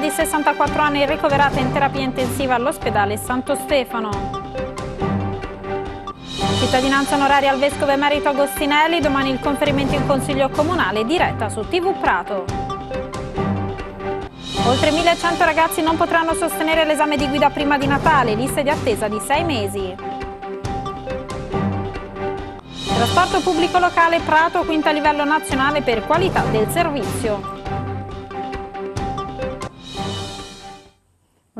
di 64 anni ricoverata in terapia intensiva all'ospedale Santo Stefano. Cittadinanza onoraria al Vescovo Emerito Agostinelli, domani il conferimento in Consiglio Comunale diretta su TV Prato. Oltre 1100 ragazzi non potranno sostenere l'esame di guida prima di Natale, liste di attesa di 6 mesi. Trasporto pubblico locale Prato, quinta livello nazionale per qualità del servizio.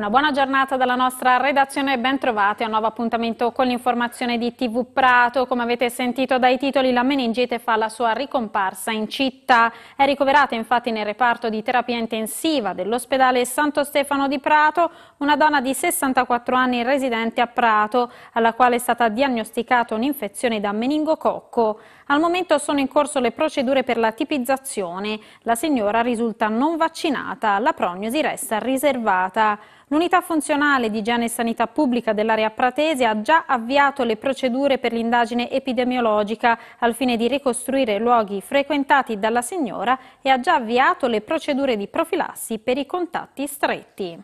Una buona giornata dalla nostra redazione e ben trovati a un nuovo appuntamento con l'informazione di TV Prato. Come avete sentito dai titoli, la meningite fa la sua ricomparsa in città. È ricoverata infatti nel reparto di terapia intensiva dell'ospedale Santo Stefano di Prato una donna di 64 anni residente a Prato, alla quale è stata diagnosticata un'infezione da meningococco. Al momento sono in corso le procedure per la tipizzazione. La signora risulta non vaccinata, la prognosi resta riservata. L'unità funzionale di igiene e sanità pubblica dell'area pratese ha già avviato le procedure per l'indagine epidemiologica al fine di ricostruire luoghi frequentati dalla signora e ha già avviato le procedure di profilassi per i contatti stretti.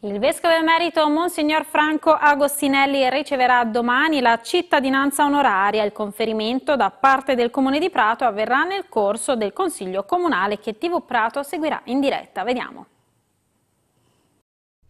Il vescovo emerito Monsignor Franco Agostinelli riceverà domani la cittadinanza onoraria. Il conferimento da parte del Comune di Prato avverrà nel corso del Consiglio Comunale che TV Prato seguirà in diretta. Vediamo.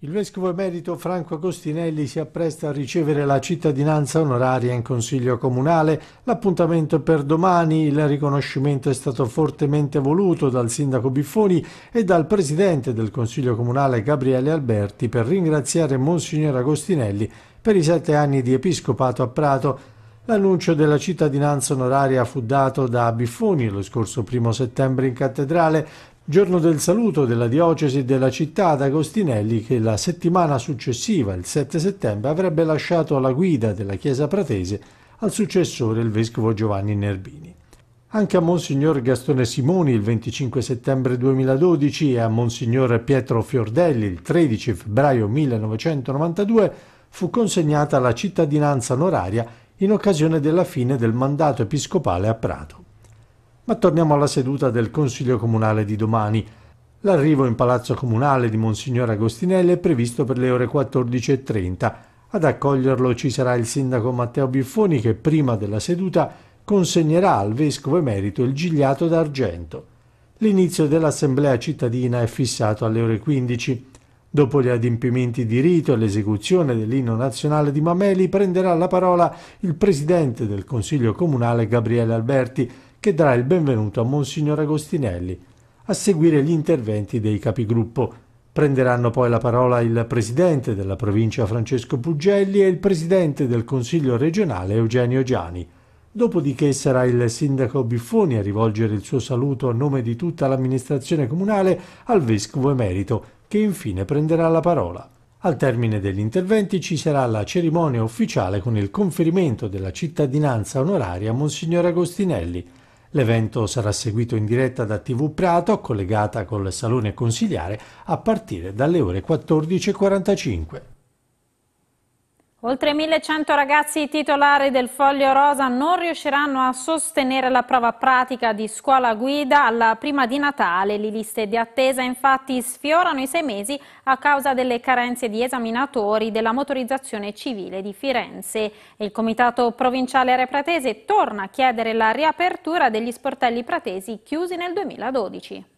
Il vescovo emerito Franco Agostinelli si appresta a ricevere la cittadinanza onoraria in consiglio comunale. L'appuntamento è per domani. Il riconoscimento è stato fortemente voluto dal sindaco Biffoni e dal presidente del consiglio comunale Gabriele Alberti per ringraziare Monsignor Agostinelli per i sette anni di episcopato a Prato. L'annuncio della cittadinanza onoraria fu dato da Biffoni lo scorso primo settembre in cattedrale giorno del saluto della diocesi della città ad Agostinelli che la settimana successiva, il 7 settembre, avrebbe lasciato la guida della chiesa pratese al successore il vescovo Giovanni Nerbini. Anche a Monsignor Gastone Simoni il 25 settembre 2012 e a Monsignor Pietro Fiordelli il 13 febbraio 1992 fu consegnata la cittadinanza onoraria in occasione della fine del mandato episcopale a Prato. Ma torniamo alla seduta del Consiglio Comunale di domani. L'arrivo in Palazzo Comunale di Monsignor Agostinelli è previsto per le ore 14.30. Ad accoglierlo ci sarà il sindaco Matteo Biffoni che prima della seduta consegnerà al vescovo emerito il gigliato d'argento. L'inizio dell'assemblea cittadina è fissato alle ore 15. Dopo gli adempimenti di rito e l'esecuzione dell'inno nazionale di Mameli prenderà la parola il presidente del Consiglio Comunale Gabriele Alberti che darà il benvenuto a Monsignor Agostinelli a seguire gli interventi dei capigruppo. Prenderanno poi la parola il presidente della provincia Francesco Pugelli e il presidente del Consiglio regionale Eugenio Giani. Dopodiché sarà il sindaco Biffoni a rivolgere il suo saluto a nome di tutta l'amministrazione comunale al vescovo emerito, che infine prenderà la parola. Al termine degli interventi ci sarà la cerimonia ufficiale con il conferimento della cittadinanza onoraria a Monsignor Agostinelli. L'evento sarà seguito in diretta da TV Prato, collegata col Salone Consigliare, a partire dalle ore 14.45. Oltre 1100 ragazzi titolari del foglio rosa non riusciranno a sostenere la prova pratica di scuola guida alla prima di Natale. Le liste di attesa infatti sfiorano i sei mesi a causa delle carenze di esaminatori della motorizzazione civile di Firenze. Il Comitato Provinciale Re Pratese torna a chiedere la riapertura degli sportelli pratesi chiusi nel 2012.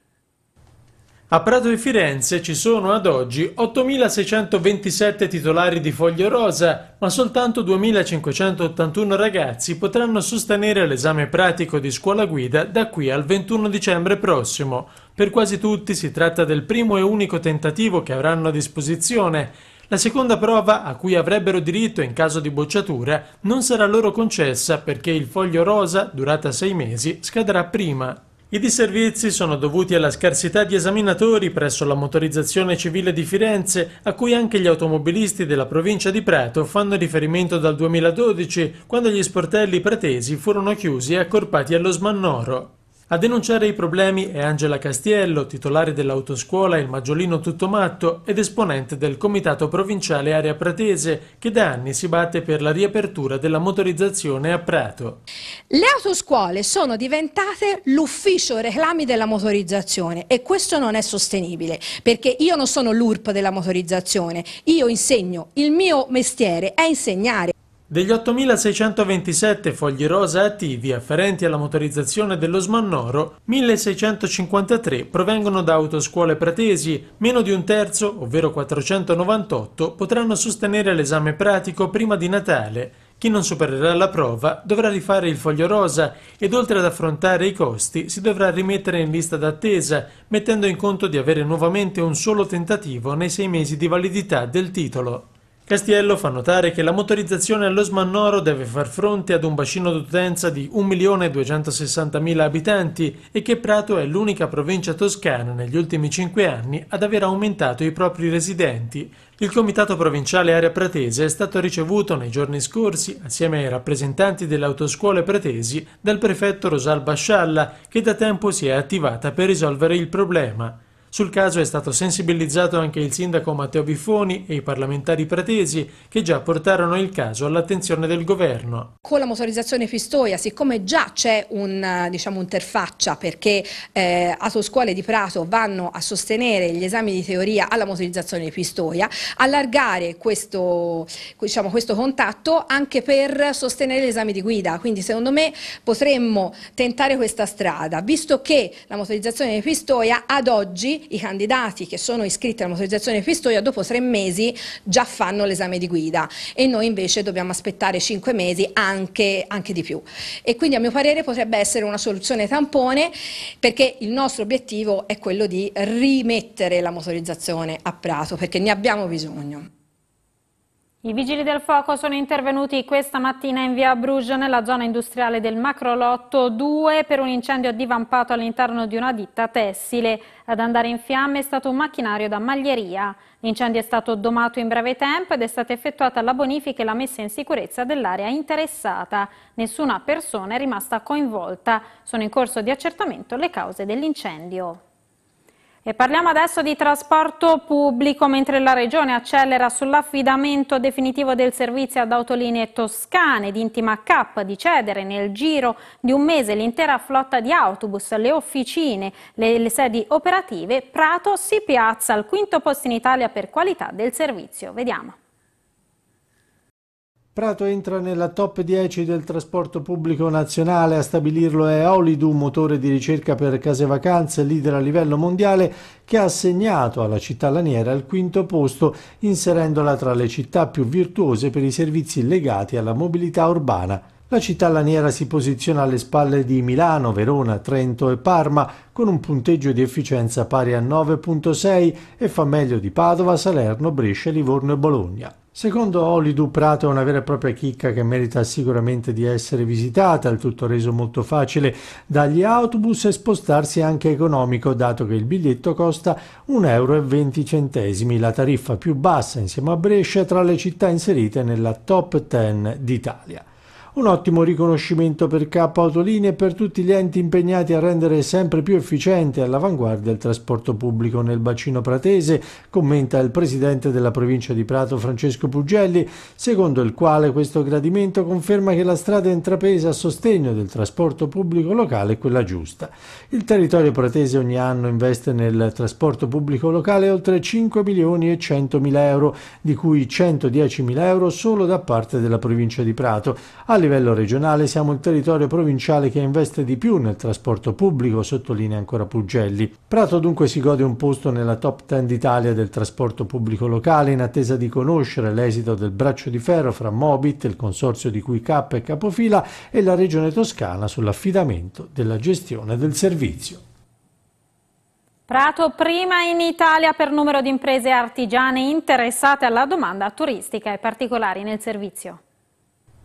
A Prato di Firenze ci sono ad oggi 8.627 titolari di foglio rosa, ma soltanto 2.581 ragazzi potranno sostenere l'esame pratico di scuola guida da qui al 21 dicembre prossimo. Per quasi tutti si tratta del primo e unico tentativo che avranno a disposizione. La seconda prova, a cui avrebbero diritto in caso di bocciatura, non sarà loro concessa perché il foglio rosa, durata sei mesi, scadrà prima. I disservizi sono dovuti alla scarsità di esaminatori presso la motorizzazione civile di Firenze, a cui anche gli automobilisti della provincia di Prato fanno riferimento dal 2012, quando gli sportelli pretesi furono chiusi e accorpati allo smannoro. A denunciare i problemi è Angela Castiello, titolare dell'autoscuola Il Maggiolino Tutto Matto ed esponente del Comitato Provinciale Area Pratese che da anni si batte per la riapertura della motorizzazione a Prato. Le autoscuole sono diventate l'ufficio reclami della motorizzazione e questo non è sostenibile perché io non sono l'URP della motorizzazione, io insegno, il mio mestiere è insegnare. Degli 8.627 fogli rosa attivi afferenti alla motorizzazione dello Smannoro, 1.653 provengono da autoscuole pratesi, meno di un terzo, ovvero 498, potranno sostenere l'esame pratico prima di Natale. Chi non supererà la prova dovrà rifare il foglio rosa ed oltre ad affrontare i costi si dovrà rimettere in lista d'attesa, mettendo in conto di avere nuovamente un solo tentativo nei sei mesi di validità del titolo. Castiello fa notare che la motorizzazione allo Smannoro deve far fronte ad un bacino d'utenza di 1.260.000 abitanti e che Prato è l'unica provincia toscana negli ultimi cinque anni ad aver aumentato i propri residenti. Il Comitato Provinciale Area Pratese è stato ricevuto nei giorni scorsi, assieme ai rappresentanti delle autoscuole pratesi, dal prefetto Rosalba Scialla, che da tempo si è attivata per risolvere il problema. Sul caso è stato sensibilizzato anche il sindaco Matteo Biffoni e i parlamentari pratesi che già portarono il caso all'attenzione del governo. Con la motorizzazione Pistoia, siccome già c'è un'interfaccia diciamo, un perché eh, autoscuole di Prato vanno a sostenere gli esami di teoria alla motorizzazione Pistoia, allargare questo, diciamo, questo contatto anche per sostenere gli esami di guida. Quindi secondo me potremmo tentare questa strada, visto che la motorizzazione Pistoia ad oggi i candidati che sono iscritti alla motorizzazione Pistoia dopo tre mesi già fanno l'esame di guida e noi invece dobbiamo aspettare cinque mesi anche, anche di più. E quindi a mio parere potrebbe essere una soluzione tampone perché il nostro obiettivo è quello di rimettere la motorizzazione a Prato perché ne abbiamo bisogno. I vigili del fuoco sono intervenuti questa mattina in via Bruges nella zona industriale del Macrolotto 2 per un incendio divampato all'interno di una ditta tessile. Ad andare in fiamme è stato un macchinario da maglieria. L'incendio è stato domato in breve tempo ed è stata effettuata la bonifica e la messa in sicurezza dell'area interessata. Nessuna persona è rimasta coinvolta. Sono in corso di accertamento le cause dell'incendio. E parliamo adesso di trasporto pubblico, mentre la Regione accelera sull'affidamento definitivo del servizio ad autolinee toscane ed intima K di cedere nel giro di un mese l'intera flotta di autobus, le officine, le, le sedi operative. Prato si piazza al quinto posto in Italia per qualità del servizio. Vediamo. Prato entra nella top 10 del trasporto pubblico nazionale, a stabilirlo è Olidu, motore di ricerca per case vacanze, leader a livello mondiale, che ha assegnato alla città laniera il quinto posto, inserendola tra le città più virtuose per i servizi legati alla mobilità urbana. La città laniera si posiziona alle spalle di Milano, Verona, Trento e Parma con un punteggio di efficienza pari a 9.6 e fa meglio di Padova, Salerno, Brescia, Livorno e Bologna. Secondo Olidu Prato è una vera e propria chicca che merita sicuramente di essere visitata, il tutto reso molto facile dagli autobus e spostarsi anche economico dato che il biglietto costa 1,20 euro, la tariffa più bassa insieme a Brescia tra le città inserite nella top 10 d'Italia. Un ottimo riconoscimento per Capo Autoline e per tutti gli enti impegnati a rendere sempre più efficiente e all'avanguardia il trasporto pubblico nel bacino pratese, commenta il presidente della provincia di Prato Francesco Pugelli, secondo il quale questo gradimento conferma che la strada intrapresa a sostegno del trasporto pubblico locale è quella giusta. Il territorio pratese ogni anno investe nel trasporto pubblico locale oltre 5 milioni e 100 mila euro, di cui 110 mila euro solo da parte della provincia di Prato. Alle livello regionale siamo il territorio provinciale che investe di più nel trasporto pubblico, sottolinea ancora Pugelli. Prato dunque si gode un posto nella top 10 d'Italia del trasporto pubblico locale in attesa di conoscere l'esito del braccio di ferro fra Mobit, il consorzio di cui K è capofila, e la regione toscana sull'affidamento della gestione del servizio. Prato prima in Italia per numero di imprese artigiane interessate alla domanda turistica e particolari nel servizio.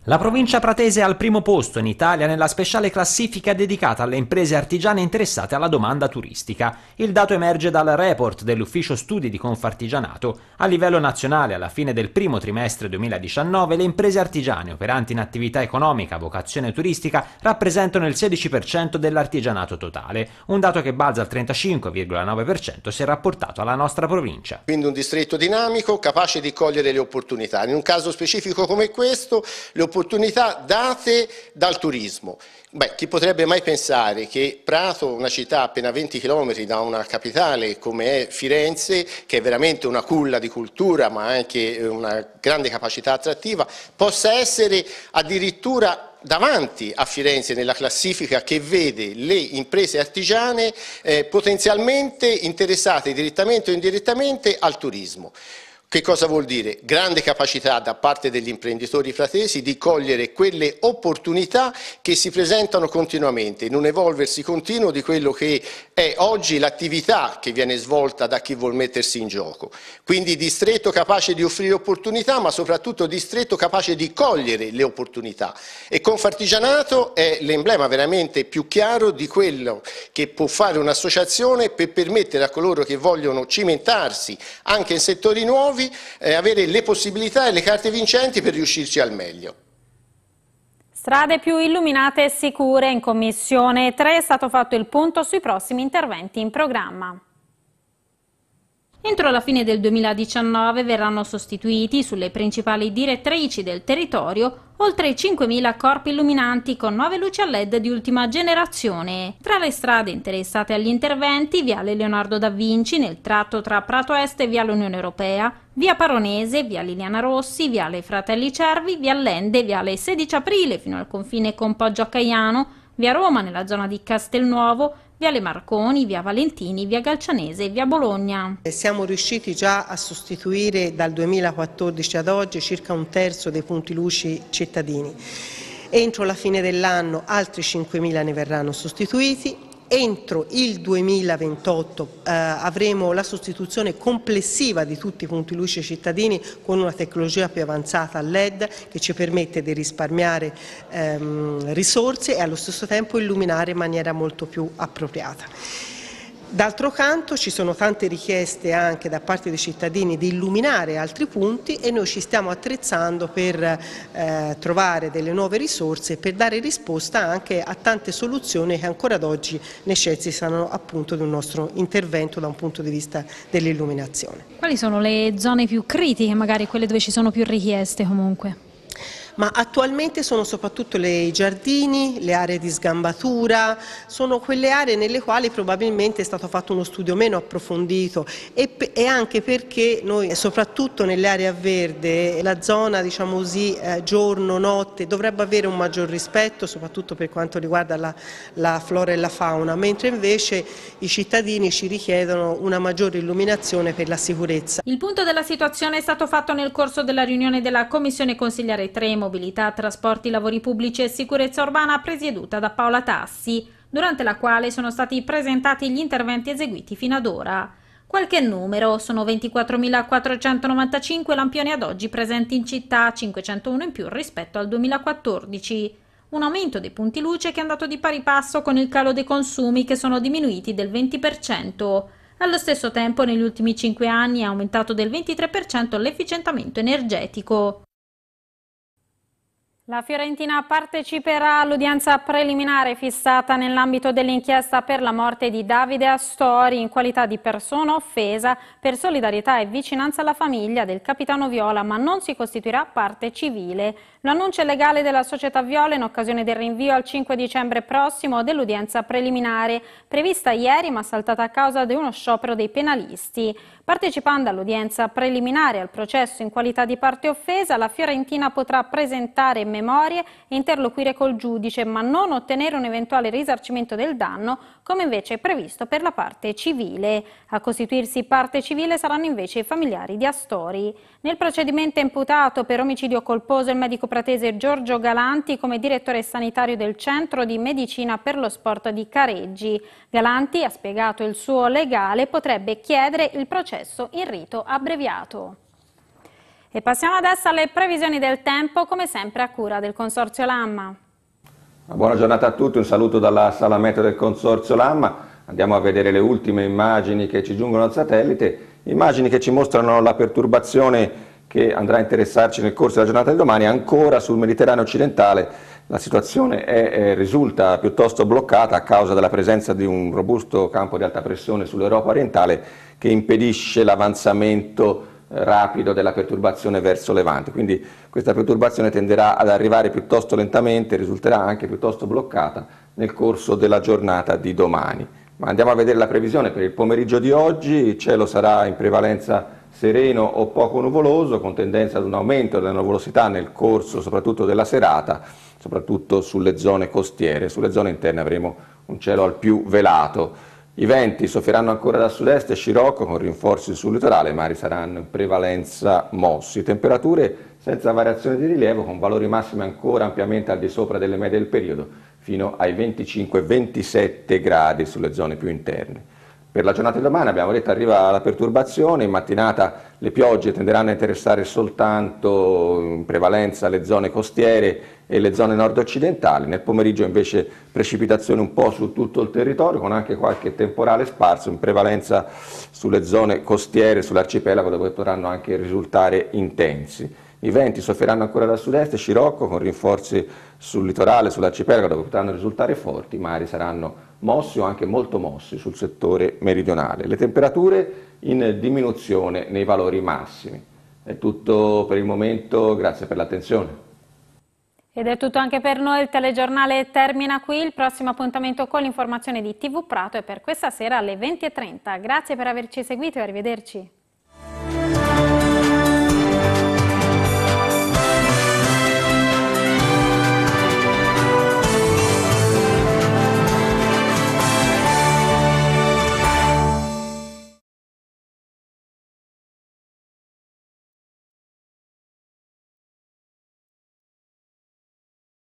La provincia pratese è al primo posto in Italia nella speciale classifica dedicata alle imprese artigiane interessate alla domanda turistica. Il dato emerge dal report dell'Ufficio Studi di Confartigianato. A livello nazionale, alla fine del primo trimestre 2019, le imprese artigiane operanti in attività economica, vocazione turistica, rappresentano il 16% dell'artigianato totale, un dato che balza al 35,9% se rapportato alla nostra provincia. Quindi un distretto dinamico, capace di cogliere le opportunità. In un caso specifico come questo, le opportunità opportunità date dal turismo. Beh, chi potrebbe mai pensare che Prato, una città appena 20 km da una capitale come è Firenze, che è veramente una culla di cultura ma anche eh, una grande capacità attrattiva, possa essere addirittura davanti a Firenze nella classifica che vede le imprese artigiane eh, potenzialmente interessate direttamente o indirettamente al turismo. Che cosa vuol dire? Grande capacità da parte degli imprenditori fratesi di cogliere quelle opportunità che si presentano continuamente in un evolversi continuo di quello che è oggi l'attività che viene svolta da chi vuol mettersi in gioco. Quindi distretto capace di offrire opportunità, ma soprattutto distretto capace di cogliere le opportunità. E Confartigianato è l'emblema veramente più chiaro di quello che può fare un'associazione per permettere a coloro che vogliono cimentarsi anche in settori nuovi, eh, avere le possibilità e le carte vincenti per riuscirci al meglio. Strade più illuminate e sicure in Commissione 3 è stato fatto il punto sui prossimi interventi in programma. Entro la fine del 2019 verranno sostituiti sulle principali direttrici del territorio oltre 5.000 corpi illuminanti con nuove luci a LED di ultima generazione. Tra le strade interessate agli interventi, Viale Leonardo da Vinci nel tratto tra Prato Est e Viale Unione Europea, Via Paronese, Via Liliana Rossi, Viale Fratelli Cervi, Via Lende, Viale 16 Aprile fino al confine con Poggio a Caiano, Via Roma nella zona di Castelnuovo, Viale Marconi, Via Valentini, Via Galcianese e Via Bologna. Siamo riusciti già a sostituire dal 2014 ad oggi circa un terzo dei punti luci cittadini. Entro la fine dell'anno altri 5.000 ne verranno sostituiti entro il 2028 eh, avremo la sostituzione complessiva di tutti i punti luce cittadini con una tecnologia più avanzata LED che ci permette di risparmiare ehm, risorse e allo stesso tempo illuminare in maniera molto più appropriata. D'altro canto ci sono tante richieste anche da parte dei cittadini di illuminare altri punti e noi ci stiamo attrezzando per eh, trovare delle nuove risorse per dare risposta anche a tante soluzioni che ancora ad oggi necessitano appunto di un nostro intervento da un punto di vista dell'illuminazione. Quali sono le zone più critiche, magari quelle dove ci sono più richieste comunque? ma attualmente sono soprattutto i giardini, le aree di sgambatura, sono quelle aree nelle quali probabilmente è stato fatto uno studio meno approfondito e, e anche perché noi soprattutto nelle aree a verde la zona diciamo così, eh, giorno, notte dovrebbe avere un maggior rispetto soprattutto per quanto riguarda la, la flora e la fauna, mentre invece i cittadini ci richiedono una maggiore illuminazione per la sicurezza. Il punto della situazione è stato fatto nel corso della riunione della Commissione Consigliare Tremo mobilità, trasporti, lavori pubblici e sicurezza urbana presieduta da Paola Tassi, durante la quale sono stati presentati gli interventi eseguiti fino ad ora. Qualche numero, sono 24.495 lampioni ad oggi presenti in città, 501 in più rispetto al 2014. Un aumento dei punti luce che è andato di pari passo con il calo dei consumi che sono diminuiti del 20%. Allo stesso tempo negli ultimi 5 anni è aumentato del 23% l'efficientamento energetico. La Fiorentina parteciperà all'udienza preliminare fissata nell'ambito dell'inchiesta per la morte di Davide Astori in qualità di persona offesa per solidarietà e vicinanza alla famiglia del capitano Viola, ma non si costituirà parte civile. L'annuncio è legale della società Viola in occasione del rinvio al 5 dicembre prossimo dell'udienza preliminare, prevista ieri ma saltata a causa di uno sciopero dei penalisti. Partecipando all'udienza preliminare al processo in qualità di parte offesa, la Fiorentina potrà presentare memorie e interloquire col giudice, ma non ottenere un eventuale risarcimento del danno, come invece è previsto per la parte civile. A costituirsi parte civile saranno invece i familiari di Astori. Nel procedimento imputato per omicidio colposo il medico pratese Giorgio Galanti come direttore sanitario del Centro di Medicina per lo Sport di Careggi. Galanti, ha spiegato il suo legale, potrebbe chiedere il processo in rito abbreviato. E passiamo adesso alle previsioni del tempo, come sempre a cura del Consorzio Lamma. Una buona giornata a tutti, un saluto dalla sala meteo del Consorzio Lamma. Andiamo a vedere le ultime immagini che ci giungono al satellite, immagini che ci mostrano la perturbazione che andrà a interessarci nel corso della giornata di domani, ancora sul Mediterraneo occidentale la situazione è, è, risulta piuttosto bloccata a causa della presenza di un robusto campo di alta pressione sull'Europa orientale che impedisce l'avanzamento eh, rapido della perturbazione verso Levante, quindi questa perturbazione tenderà ad arrivare piuttosto lentamente, risulterà anche piuttosto bloccata nel corso della giornata di domani. Ma andiamo a vedere la previsione per il pomeriggio di oggi, il cielo sarà in prevalenza sereno o poco nuvoloso con tendenza ad un aumento della nuvolosità nel corso soprattutto della serata, soprattutto sulle zone costiere, sulle zone interne avremo un cielo al più velato. I venti soffieranno ancora da sud-est e scirocco con rinforzi sul litorale, i mari saranno in prevalenza mossi. Temperature senza variazione di rilievo, con valori massimi ancora ampiamente al di sopra delle medie del periodo, fino ai 25-27 gradi sulle zone più interne. Per la giornata di domani abbiamo detto arriva la perturbazione, in mattinata le piogge tenderanno a interessare soltanto in prevalenza le zone costiere e le zone nord-occidentali, nel pomeriggio invece precipitazioni un po' su tutto il territorio con anche qualche temporale sparso, in prevalenza sulle zone costiere, sull'arcipelago dove potranno anche risultare intensi. I venti soffriranno ancora da sud-est, scirocco, con rinforzi sul litorale, sull'arcipelago dove potranno risultare forti, i mari saranno mossi o anche molto mossi sul settore meridionale. Le temperature in diminuzione nei valori massimi. È tutto per il momento, grazie per l'attenzione. Ed è tutto anche per noi, il telegiornale termina qui, il prossimo appuntamento con l'informazione di TV Prato è per questa sera alle 20.30. Grazie per averci seguito e arrivederci.